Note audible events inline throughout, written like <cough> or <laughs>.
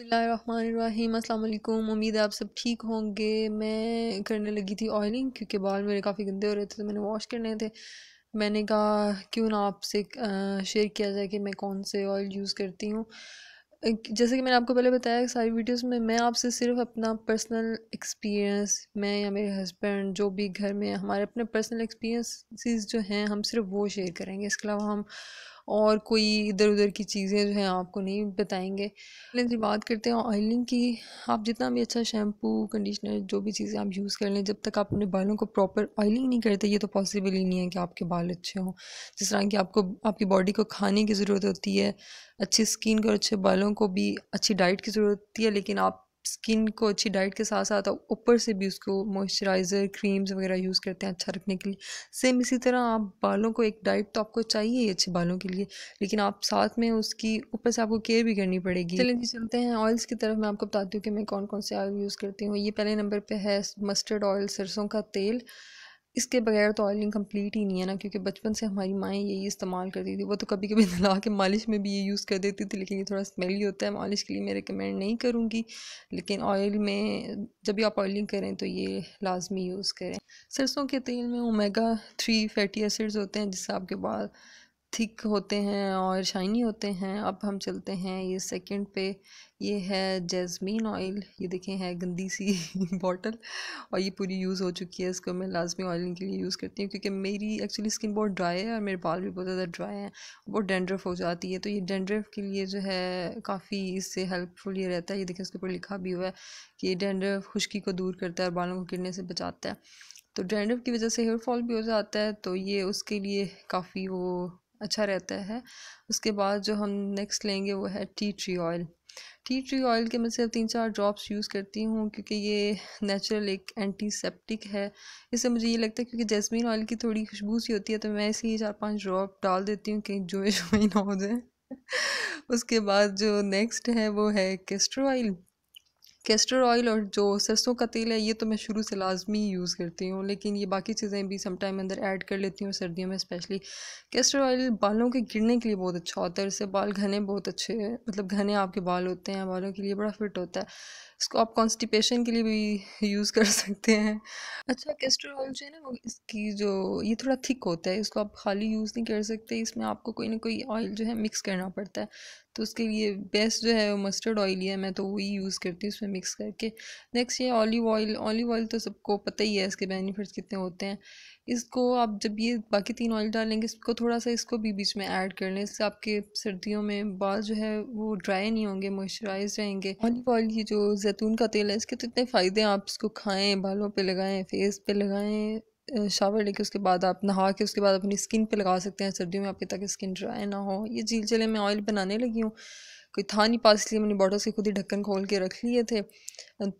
बसमीम अल्लाम उम्मीद है आप सब ठीक होंगे मैं करने लगी थी ऑयलिंग क्योंकि बाल मेरे काफ़ी गंदे हो रहे थे तो मैंने वॉश करने थे मैंने कहा क्यों ना आपसे शेयर किया जाए कि मैं कौन से ऑयल यूज़ करती हूँ जैसे कि मैंने आपको पहले बताया सारी वीडियोस में मैं आपसे सिर्फ अपना पर्सनल एक्सपीरियंस मैं या मेरे हस्बैंड जो भी घर में हमारे अपने पर्सनल एक्सपीरियंसिस जो हैं हम सिर्फ वो शेयर करेंगे इसके अलावा हम और कोई इधर उधर की चीज़ें जो हैं आपको नहीं बताएंगे लेकिन जब बात करते हैं ऑयलिंग की आप जितना भी अच्छा शैम्पू कंडीशनर जो भी चीज़ें आप यूज़ कर लें जब तक आप अपने बालों को प्रॉपर ऑयलिंग नहीं करते ये तो पॉसिबल ही नहीं है कि आपके बाल अच्छे हों जिस तरह की आपको आपकी बॉडी को खाने की ज़रूरत होती है अच्छी स्किन को अच्छे बालों को भी अच्छी डाइट की ज़रूरत होती है लेकिन आप स्किन को अच्छी डाइट के साथ साथ ऊपर से भी उसको मॉइस्चराइज़र क्रीम्स वगैरह यूज़ करते हैं अच्छा रखने के लिए सेम इसी तरह आप बालों को एक डाइट तो आपको चाहिए ही अच्छे बालों के लिए लेकिन आप साथ में उसकी ऊपर से आपको केयर भी करनी पड़ेगी चलिए जी चलते हैं ऑयल्स की तरफ मैं आपको बताती हूँ कि मैं कौन कौन से ऑयल यूज़ करती हूँ ये पहले नंबर पर है मस्टर्ड ऑयल सरसों का तेल इसके बगैर तो ऑयलिंग कंप्लीट ही नहीं है ना क्योंकि बचपन से हमारी माएँ यही इस्तेमाल करती थी वो तो कभी कभी नला के मालिश में भी ये यूज़ कर देती थी लेकिन ये थोड़ा स्मेली होता है मालिश के लिए मैं रिकमेंड नहीं करूँगी लेकिन ऑयल में जब भी आप ऑयलिंग करें तो ये लाजमी यूज़ करें सरसों के तेल में ओमेगा थ्री फैटी एसिड्स होते हैं जिससे आपके बाल थिक होते हैं और शाइनी होते हैं अब हम चलते हैं ये सेकंड पे ये है जैस्मीन ऑयल ये देखें है गंदी सी बॉटल <laughs> और ये पूरी यूज़ हो चुकी है इसको मैं लाजमी ऑयलिंग के लिए यूज़ करती हूँ क्योंकि मेरी एक्चुअली स्किन बहुत ड्राई है और मेरे बाल भी बहुत ज़्यादा ड्राई हैं बहुत डेंड्रफ हो जाती है तो ये डेंड्रफ के लिए जो है काफ़ी इससे हेल्पफुल ये रहता है ये देखें उसके ऊपर लिखा भी हुआ है कि डेंड्रफ खुश्की को दूर करता है और बालों को गिरने से बचाता है तो डेंड्रफ की वजह से हेयर फॉल भी हो जाता है तो ये उसके लिए काफ़ी वो अच्छा रहता है उसके बाद जो हम नेक्स्ट लेंगे वो है tea tree oil tea tree oil के मैं सिर्फ तीन चार ड्रॉप्स यूज़ करती हूँ क्योंकि ये नेचुरल एक एंटीसेप्टिक है इससे मुझे ये लगता है क्योंकि जैस्मिन ऑयल की थोड़ी खुशबू सी होती है तो मैं इसलिए चार पांच ड्रॉप डाल देती हूँ कहीं जुमे जुए ना हो जाए <laughs> उसके बाद जो नेक्स्ट है वो है केस्टर ऑयल कैस्टर ऑयल और जो सरसों का तेल है ये तो मैं शुरू से लाजमी यूज़ करती हूँ लेकिन ये बाकी चीज़ें भी समटाइम अंदर ऐड कर लेती हूँ सर्दियों में स्पेशली कैस्टर ऑयल बालों के गिरने के लिए बहुत अच्छा होता है इससे बाल घने बहुत अच्छे मतलब घने आपके बाल होते हैं बालों के लिए बड़ा फिट होता है इसको आप कॉन्स्टिपेशन के लिए भी यूज़ कर सकते हैं अच्छा कैस्टर ऑयल जो है ना वो इसकी जो ये थोड़ा थिक होता है इसको आप खाली यूज़ नहीं कर सकते इसमें आपको कोई ना कोई ऑयल जो है मिक्स करना पड़ता है तो उसके लिए बेस्ट जो है वो मस्टर्ड ऑयल ही है मैं तो वही यूज़ करती हूँ इसमें में मिक्स करके नेक्स्ट ये ऑलिव ऑयल ऑलिव ऑयल तो सबको पता ही है इसके बेनिफिट्स कितने होते हैं इसको आप जब ये बाकी तीन ऑयल डालेंगे इसको थोड़ा सा इसको भी बीच में ऐड कर लें इससे आपके सर्दियों में बाल जो है वो ड्राई नहीं होंगे मॉइस्चराइज रहेंगे ऑलिव ऑयल ये जो जैतून का तेल है इसके तो इतने फ़ायदे हैं आप इसको खाएँ बालों पर लगाएँ फेस पर लगाएँ शावर लेके उसके बाद आप नहा के उसके बाद अपनी स्किन पे लगा सकते हैं सर्दियों में आपके ताकि स्किन ड्राई ना हो ये झील चले मैं ऑयल बनाने लगी हूँ कोई था नहीं पास इसलिए मैंने बॉटल से खुद ही ढक्कन खोल के रख लिए थे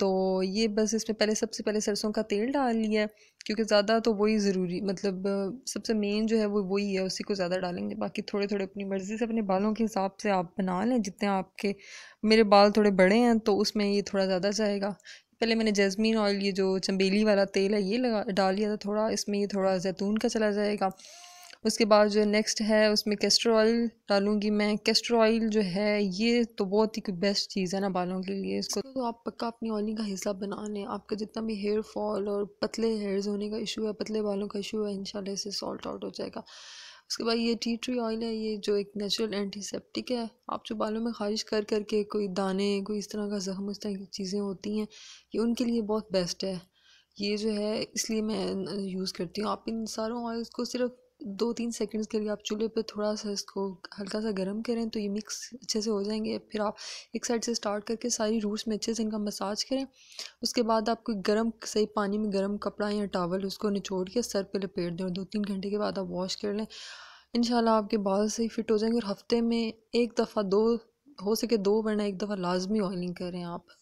तो ये बस इसमें पहले सबसे पहले सरसों का तेल डाल लिया क्योंकि ज़्यादा तो वही ज़रूरी मतलब सबसे मेन जो है वो वही है उसी को ज़्यादा डालेंगे बाकी थोड़े थोड़े अपनी मर्ज़ी से अपने बालों के हिसाब से आप बना लें जितने आपके मेरे बाल थोड़े बड़े हैं तो उसमें ये थोड़ा ज़्यादा जाएगा पहले मैंने जैस्मीन ऑयल ये जो चंबेली वाला तेल है ये लगा डाल लिया था थोड़ा इसमें ये थोड़ा जैतून का चला जाएगा उसके बाद जो नेक्स्ट है उसमें कैस्टर ऑयल डालूंगी मैं कैस्टर ऑयल जो है ये तो बहुत ही बेस्ट चीज़ है ना बालों के लिए इसको तो आप पक्का अपनी ऑयलिंग का हिस्सा बना लें आपका जितना भी हेयर फॉल और पतले हेयर्स होने का इशू है पतले बालों का इशू है इन इसे सॉल्ट आउट हो जाएगा उसके बाद ये टी ट्री ऑयल है ये जो एक नेचुरल एंटीसेप्टिक है आप जो बालों में खारिश कर करके कोई दाने कोई इस तरह का ज़ख्म इस तरह की चीज़ें होती हैं ये उनके लिए बहुत बेस्ट है ये जो है इसलिए मैं यूज़ करती हूँ आप इन सारों ऑयल्स को सिर्फ दो तीन सेकंड्स के लिए आप चूल्हे पे थोड़ा सा इसको हल्का सा गर्म करें तो ये मिक्स अच्छे से हो जाएंगे फिर आप एक साइड से स्टार्ट करके सारी रूट्स में अच्छे से इनका मसाज करें उसके बाद आप कोई गर्म सही पानी में गर्म कपड़ा या टावल उसको निचोड़ के सर पे लपेट दें और दो तीन घंटे के बाद आप वॉश कर लें इन आपके बाल सही फिट हो जाएंगे और हफ्ते में एक दफ़ा दो हो सके दो वरना एक दफ़ा लाजमी ऑयलिंग करें आप